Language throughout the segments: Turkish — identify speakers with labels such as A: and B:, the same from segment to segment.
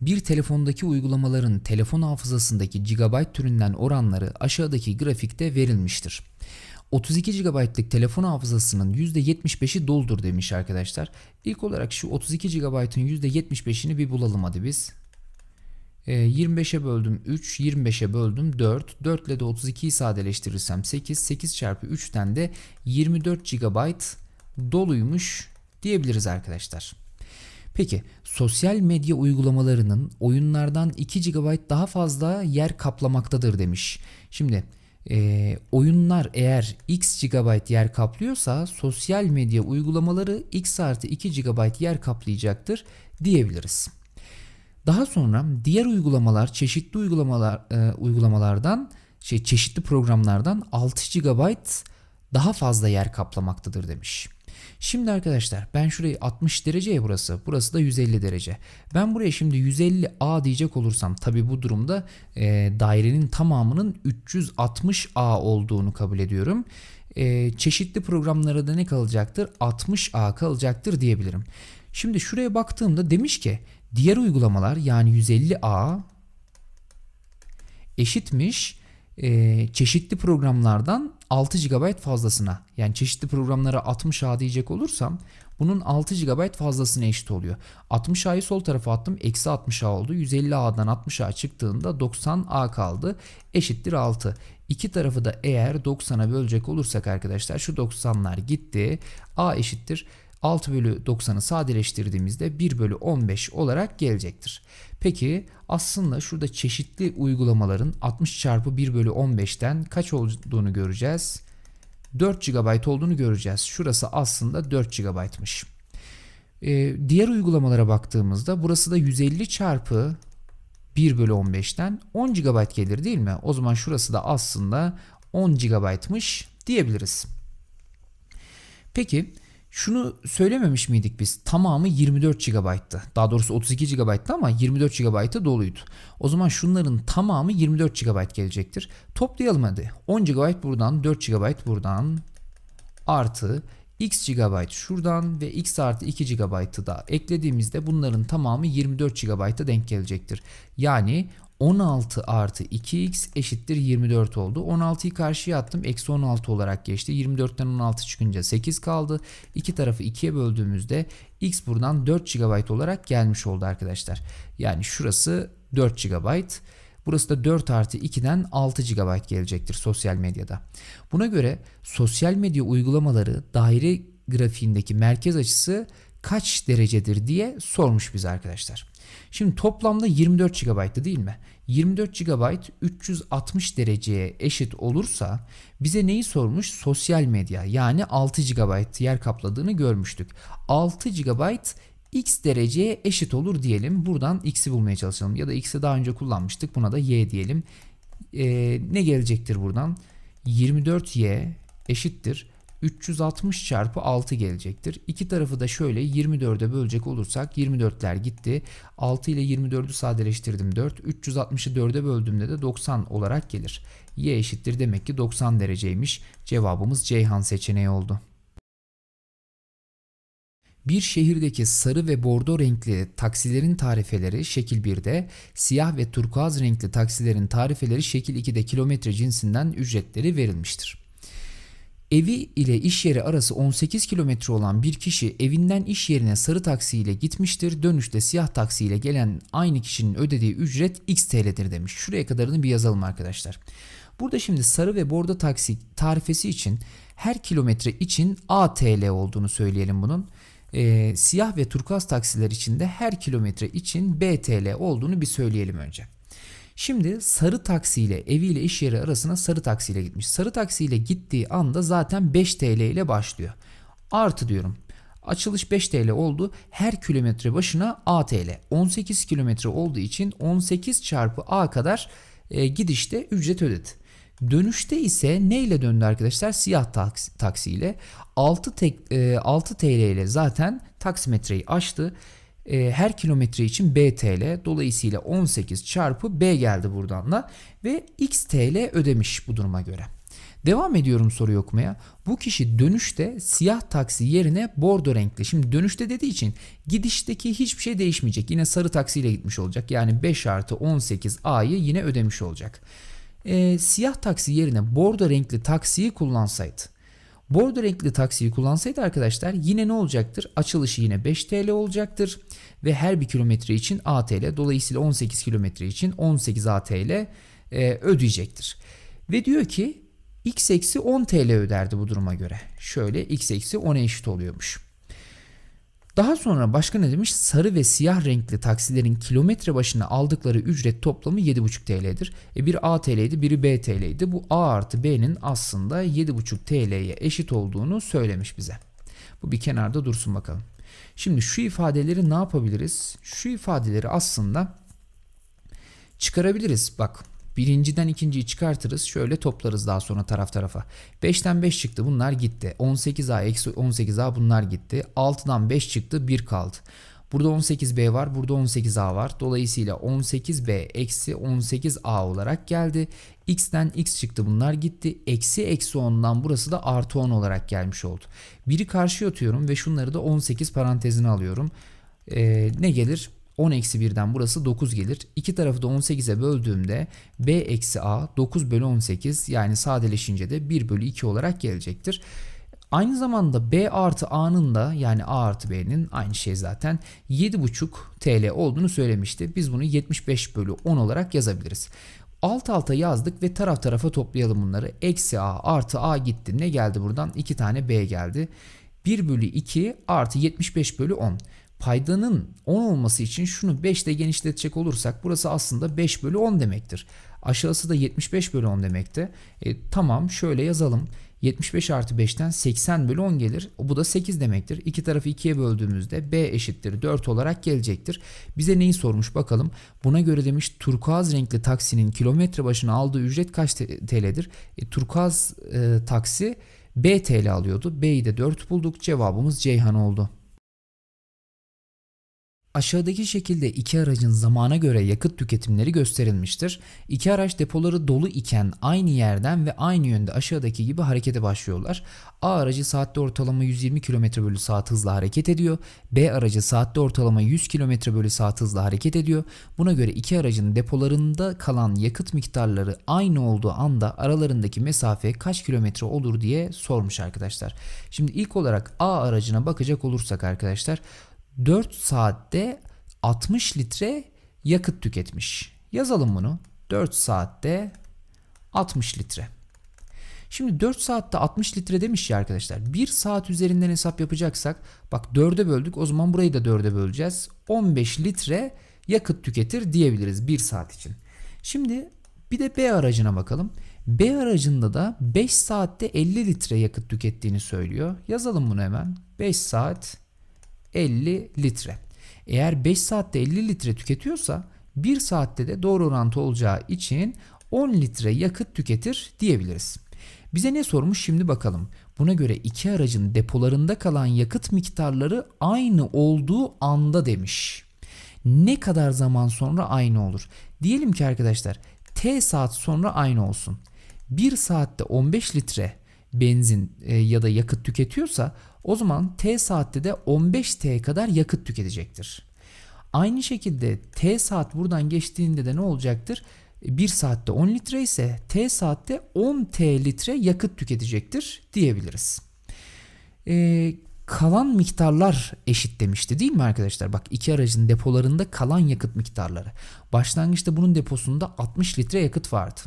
A: Bir telefondaki uygulamaların telefon hafızasındaki gigabyte türünden oranları aşağıdaki grafikte verilmiştir. 32 GB'lık telefon hafızasının %75'i doldur demiş arkadaşlar. İlk olarak şu 32 GB'ın %75'ini bir bulalım hadi biz. 25'e ee, böldüm 3, 25'e böldüm 4. 4 ile de 32'yi sadeleştirirsem 8. 8 çarpı 3'ten de 24 GB doluymuş diyebiliriz arkadaşlar. Peki sosyal medya uygulamalarının oyunlardan 2 GB daha fazla yer kaplamaktadır demiş. Şimdi e, oyunlar eğer x GB yer kaplıyorsa sosyal medya uygulamaları x artı 2 GB yer kaplayacaktır diyebiliriz. Daha sonra diğer uygulamalar çeşitli uygulamalar e, uygulamalardan şey çeşitli programlardan 6 GB daha fazla yer kaplamaktadır demiş. Şimdi arkadaşlar ben şurayı 60 dereceye burası. Burası da 150 derece. Ben buraya şimdi 150 A diyecek olursam tabi bu durumda e, dairenin tamamının 360 A olduğunu kabul ediyorum. E, çeşitli programlara da ne kalacaktır? 60 A kalacaktır diyebilirim. Şimdi şuraya baktığımda demiş ki diğer uygulamalar yani 150 A eşitmiş e, çeşitli programlardan 6 GB fazlasına yani çeşitli programlara 60A diyecek olursam bunun 6 GB fazlasına eşit oluyor. 60A'yı sol tarafa attım eksi 60A oldu. 150A'dan 60A çıktığında 90A kaldı eşittir 6. İki tarafı da eğer 90'a bölecek olursak arkadaşlar şu 90'lar gitti. A eşittir 6 bölü 90'ı sadeleştirdiğimizde 1 bölü 15 olarak gelecektir. Peki aslında şurada çeşitli uygulamaların 60 çarpı 1 bölü 15'ten kaç olduğunu göreceğiz. 4 GB olduğunu göreceğiz. Şurası aslında 4 GB'mış. Ee, diğer uygulamalara baktığımızda burası da 150 çarpı 1 bölü 15'ten 10 GB gelir değil mi? O zaman şurası da aslında 10 GB'mış diyebiliriz. Peki şunu söylememiş miydik biz? Tamamı 24 GB'tı. Daha doğrusu 32 GB'tı ama 24 GB'a doluydu. O zaman şunların tamamı 24 GB gelecektir. Toplayalım hadi. 10 GB buradan, 4 GB buradan artı x GB şuradan ve x artı 2 GB'ı da eklediğimizde bunların tamamı 24 GB'a denk gelecektir. Yani 16 artı 2x eşittir 24 oldu. 16'yı karşıya attım. Eksi 16 olarak geçti. 24'ten 16 çıkınca 8 kaldı. İki tarafı 2'ye böldüğümüzde x buradan 4 GB olarak gelmiş oldu arkadaşlar. Yani şurası 4 GB. Burası da 4 artı 2'den 6 GB gelecektir sosyal medyada. Buna göre sosyal medya uygulamaları daire grafiğindeki merkez açısı kaç derecedir diye sormuş bize arkadaşlar. Şimdi toplamda 24 GB'dı değil mi? 24 GB 360 dereceye eşit olursa bize neyi sormuş? Sosyal medya yani 6 GB yer kapladığını görmüştük. 6 GB x dereceye eşit olur diyelim. Buradan x'i bulmaya çalışalım ya da x'i daha önce kullanmıştık buna da y diyelim. Ee, ne gelecektir buradan? 24y eşittir 360 çarpı 6 gelecektir. İki tarafı da şöyle 24'e bölecek olursak 24'ler gitti. 6 ile 24'ü sadeleştirdim 4. 360'ı 4'e böldüğümde de 90 olarak gelir. Y eşittir demek ki 90 dereceymiş. Cevabımız Ceyhan seçeneği oldu. Bir şehirdeki sarı ve bordo renkli taksilerin tarifeleri şekil 1'de, siyah ve turkuaz renkli taksilerin tarifeleri şekil 2'de kilometre cinsinden ücretleri verilmiştir. Evi ile iş yeri arası 18 kilometre olan bir kişi evinden iş yerine sarı taksiyle gitmiştir. Dönüşte siyah taksiyle gelen aynı kişinin ödediği ücret x TL'dir demiş. Şuraya kadarını bir yazalım arkadaşlar. Burada şimdi sarı ve bordo taksi tarifesi için her kilometre için A TL olduğunu söyleyelim bunun. Ee, siyah ve turkuaz taksiler için de her kilometre için B TL olduğunu bir söyleyelim önce. Şimdi sarı taksiyle eviyle iş yeri arasına sarı taksiyle gitmiş. Sarı taksiyle gittiği anda zaten 5 TL ile başlıyor. Artı diyorum. Açılış 5 TL oldu. Her kilometre başına A TL. 18 kilometre olduğu için 18 çarpı A kadar e, gidişte ücret ödedi. Dönüşte ise neyle döndü arkadaşlar? Siyah taksi, taksiyle 6, tek, e, 6 TL ile zaten taksimetreyi aştı e, her kilometre için BTL, dolayısıyla 18 çarpı B geldi buradan da ve XTL ödemiş bu duruma göre. Devam ediyorum soru okumaya. Bu kişi dönüşte siyah taksi yerine bordo renkli. Şimdi dönüşte dediği için gidişteki hiçbir şey değişmeyecek. Yine sarı taksiyle gitmiş olacak. Yani 5 artı 18 A'yı yine ödemiş olacak. E, siyah taksi yerine bordo renkli taksiyi kullansaydı Bordo renkli taksiyi kullansaydı arkadaşlar yine ne olacaktır? Açılışı yine 5 TL olacaktır ve her bir kilometre için ATL dolayısıyla 18 kilometre için 18 ATL e, ödeyecektir. Ve diyor ki x eksi 10 TL öderdi bu duruma göre. Şöyle x eksi 10 eşit oluyormuş. Daha sonra başka ne demiş? Sarı ve siyah renkli taksilerin kilometre başına aldıkları ücret toplamı 7,5 TL'dir. E biri A TL'ydi, biri B TL'ydi. Bu A artı B'nin aslında 7,5 TL'ye eşit olduğunu söylemiş bize. Bu bir kenarda dursun bakalım. Şimdi şu ifadeleri ne yapabiliriz? Şu ifadeleri aslında çıkarabiliriz. Bak Birinciden ikinciyi çıkartırız. Şöyle toplarız daha sonra taraf tarafa. 5'ten 5 çıktı bunlar gitti. 18A eksi 18A bunlar gitti. 6'dan 5 çıktı 1 kaldı. Burada 18B var, burada 18A var. Dolayısıyla 18B eksi 18A olarak geldi. X'ten X çıktı bunlar gitti. Eksi eksi 10'dan burası da artı 10 olarak gelmiş oldu. Biri karşıya atıyorum ve şunları da 18 parantezine alıyorum. Ee, ne gelir? 10 eksi 1'den burası 9 gelir. İki tarafı da 18'e böldüğümde b eksi a 9 bölü 18 yani sadeleşince de 1 bölü 2 olarak gelecektir. Aynı zamanda B artı A'nın da yani A artı B'nin aynı şey zaten 7,5 TL olduğunu söylemişti. Biz bunu 75 bölü 10 olarak yazabiliriz. Alt alta yazdık ve taraf tarafa toplayalım bunları. Eksi A artı A gitti. Ne geldi buradan? 2 tane B geldi. 1 bölü 2 artı 75 bölü 10. Paydanın 10 olması için şunu 5 ile genişletecek olursak burası aslında 5 bölü 10 demektir. Aşağısı da 75 bölü 10 demekti. E, tamam şöyle yazalım. 75 artı 5'ten 80 bölü 10 gelir. Bu da 8 demektir. İki tarafı 2'ye böldüğümüzde B eşittir 4 olarak gelecektir. Bize neyi sormuş bakalım. Buna göre demiş turkuaz renkli taksinin kilometre başına aldığı ücret kaç TL'dir? E, turkuaz e, taksi B TL alıyordu. B'yi de 4 bulduk. Cevabımız Ceyhan oldu. Aşağıdaki şekilde iki aracın zamana göre yakıt tüketimleri gösterilmiştir. İki araç depoları dolu iken aynı yerden ve aynı yönde aşağıdaki gibi harekete başlıyorlar. A aracı saatte ortalama 120 km bölü saat hızla hareket ediyor. B aracı saatte ortalama 100 km bölü saat hızla hareket ediyor. Buna göre iki aracın depolarında kalan yakıt miktarları aynı olduğu anda aralarındaki mesafe kaç kilometre olur diye sormuş arkadaşlar. Şimdi ilk olarak A aracına bakacak olursak arkadaşlar 4 saatte 60 litre yakıt tüketmiş. Yazalım bunu. 4 saatte 60 litre. Şimdi 4 saatte 60 litre demiş ya arkadaşlar. 1 saat üzerinden hesap yapacaksak bak 4'e böldük o zaman burayı da 4'e böleceğiz. 15 litre yakıt tüketir diyebiliriz 1 saat için. Şimdi bir de B aracına bakalım. B aracında da 5 saatte 50 litre yakıt tükettiğini söylüyor. Yazalım bunu hemen. 5 saat 50 litre. Eğer 5 saatte 50 litre tüketiyorsa 1 saatte de doğru orantı olacağı için 10 litre yakıt tüketir diyebiliriz. Bize ne sormuş şimdi bakalım. Buna göre iki aracın depolarında kalan yakıt miktarları aynı olduğu anda demiş. Ne kadar zaman sonra aynı olur? Diyelim ki arkadaşlar T saat sonra aynı olsun. 1 saatte 15 litre benzin e, ya da yakıt tüketiyorsa o zaman T saatte de 15T kadar yakıt tüketecektir. Aynı şekilde T saat buradan geçtiğinde de ne olacaktır? 1 saatte 10 litre ise T saatte 10 T litre yakıt tüketecektir diyebiliriz. Ee, kalan miktarlar eşit demişti değil mi arkadaşlar? Bak iki aracın depolarında kalan yakıt miktarları. Başlangıçta bunun deposunda 60 litre yakıt vardı.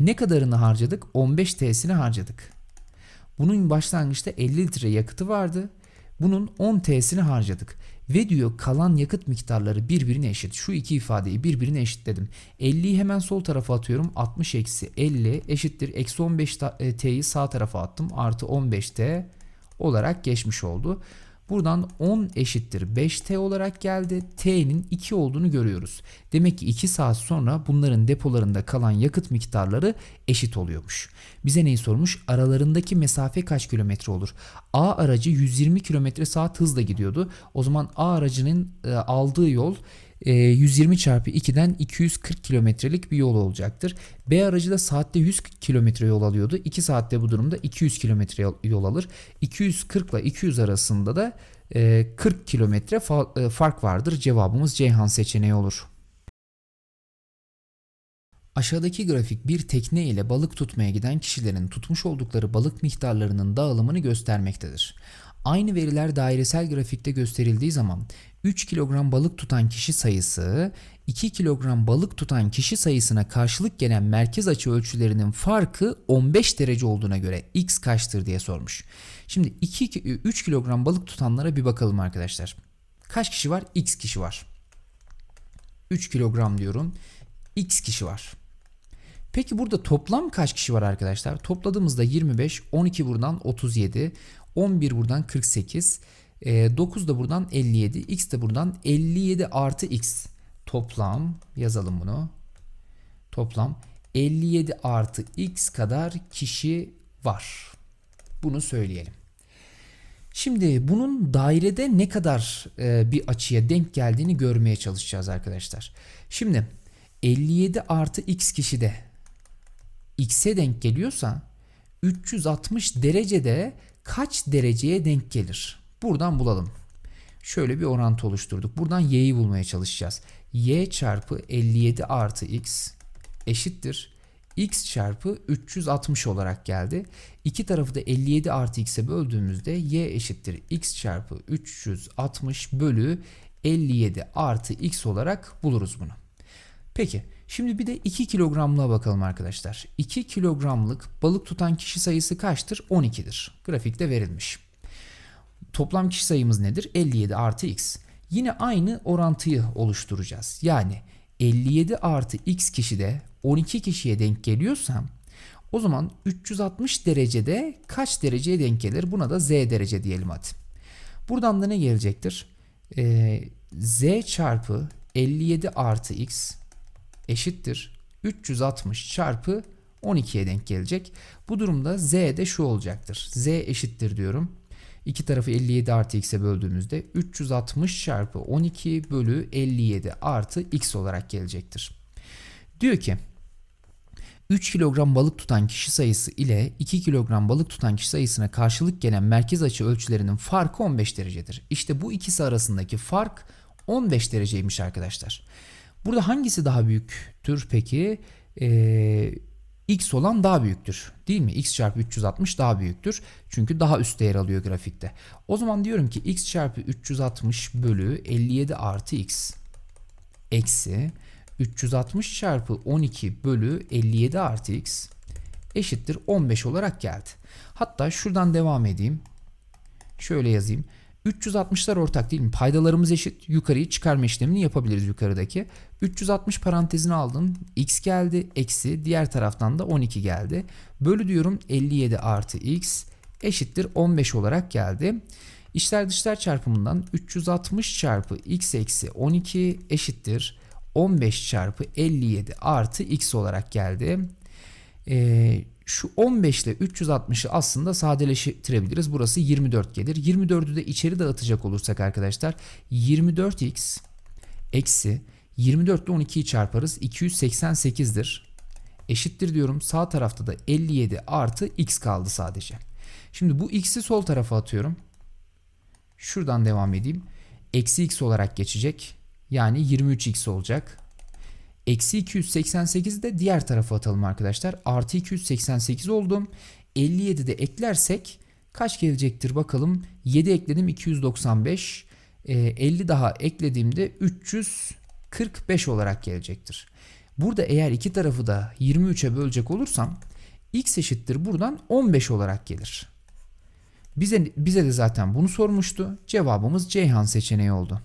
A: Ne kadarını harcadık? 15 T'sini harcadık. Bunun başlangıçta 50 litre yakıtı vardı. Bunun 10 T'sini harcadık. Ve diyor kalan yakıt miktarları birbirine eşit. Şu iki ifadeyi birbirine eşitledim. 50'yi hemen sol tarafa atıyorum. 60 eksi 50 eşittir. Eksi 15 e, T'yi sağ tarafa attım. Artı 15 T olarak geçmiş oldu. Buradan 10 eşittir 5T olarak geldi. T'nin 2 olduğunu görüyoruz. Demek ki 2 saat sonra bunların depolarında kalan yakıt miktarları eşit oluyormuş. Bize neyi sormuş? Aralarındaki mesafe kaç kilometre olur? A aracı 120 kilometre saat hızla gidiyordu. O zaman A aracının e, aldığı yol 120 e, çarpı 2'den 240 kilometrelik bir yol olacaktır. B aracı da saatte 100 kilometre yol alıyordu. 2 saatte bu durumda 200 kilometre yol alır. 240 ile 200 arasında da 40 e, kilometre e, fark vardır. Cevabımız Ceyhan seçeneği olur. Aşağıdaki grafik bir tekne ile balık tutmaya giden kişilerin tutmuş oldukları balık miktarlarının dağılımını göstermektedir. Aynı veriler dairesel grafikte gösterildiği zaman 3 kilogram balık tutan kişi sayısı 2 kilogram balık tutan kişi sayısına karşılık gelen merkez açı ölçülerinin farkı 15 derece olduğuna göre x kaçtır diye sormuş. Şimdi 2 3 kilogram balık tutanlara bir bakalım arkadaşlar. Kaç kişi var? X kişi var. 3 kilogram diyorum. X kişi var. Peki burada toplam kaç kişi var arkadaşlar? Topladığımızda 25, 12 buradan 37. 11 buradan 48. 9 e, da buradan 57. X de buradan 57 artı X. Toplam yazalım bunu. Toplam 57 artı X kadar kişi var. Bunu söyleyelim. Şimdi bunun dairede ne kadar e, bir açıya denk geldiğini görmeye çalışacağız arkadaşlar. Şimdi 57 artı x kişide x'e denk geliyorsa 360 derecede kaç dereceye denk gelir? Buradan bulalım. Şöyle bir orantı oluşturduk. Buradan y'yi bulmaya çalışacağız. y çarpı 57 artı x eşittir x çarpı 360 olarak geldi. İki tarafı da 57 artı x'e böldüğümüzde y eşittir x çarpı 360 bölü 57 artı x olarak buluruz bunu. Peki Şimdi bir de 2 kilogramlığa bakalım arkadaşlar. 2 kilogramlık balık tutan kişi sayısı kaçtır? 12'dir. Grafikte verilmiş. Toplam kişi sayımız nedir? 57 artı x. Yine aynı orantıyı oluşturacağız. Yani 57 artı x kişi de 12 kişiye denk geliyorsam o zaman 360 derecede kaç dereceye denk gelir? Buna da z derece diyelim hadi. Buradan da ne gelecektir? Ee, z çarpı 57 artı x eşittir 360 çarpı 12'ye denk gelecek. Bu durumda z de şu olacaktır. z eşittir diyorum. İki tarafı 57 artı x'e böldüğümüzde 360 çarpı 12 bölü 57 artı x olarak gelecektir. Diyor ki 3 kilogram balık tutan kişi sayısı ile 2 kilogram balık tutan kişi sayısına karşılık gelen merkez açı ölçülerinin farkı 15 derecedir. İşte bu ikisi arasındaki fark 15 dereceymiş arkadaşlar. Burada hangisi daha büyüktür peki? Ee, x olan daha büyüktür değil mi? x çarpı 360 daha büyüktür. Çünkü daha üstte yer alıyor grafikte. O zaman diyorum ki x çarpı 360 bölü 57 artı x eksi 360 çarpı 12 bölü 57 artı x eşittir 15 olarak geldi. Hatta şuradan devam edeyim. Şöyle yazayım. 360'lar ortak değil mi? Paydalarımız eşit. Yukarıyı çıkarma işlemini yapabiliriz yukarıdaki. 360 parantezini aldım. X geldi eksi diğer taraftan da 12 geldi. Bölü diyorum 57 artı X eşittir 15 olarak geldi. İçler dışlar çarpımından 360 çarpı X eksi 12 eşittir 15 çarpı 57 artı X olarak geldi. Ee, şu 15 ile 360'ı aslında sadeleştirebiliriz. Burası 24 gelir. 24'ü de içeri dağıtacak olursak arkadaşlar 24x eksi 24 ile 12'yi çarparız. 288'dir. Eşittir diyorum. Sağ tarafta da 57 artı x kaldı sadece. Şimdi bu x'i sol tarafa atıyorum. Şuradan devam edeyim. Eksi x olarak geçecek. Yani 23x olacak. Eksi 288 de diğer tarafa atalım arkadaşlar. Artı 288 oldum. 57 de eklersek kaç gelecektir bakalım. 7 ekledim 295. E, 50 daha eklediğimde 345 olarak gelecektir. Burada eğer iki tarafı da 23'e bölecek olursam x eşittir buradan 15 olarak gelir. Bize, bize de zaten bunu sormuştu. Cevabımız Ceyhan seçeneği oldu.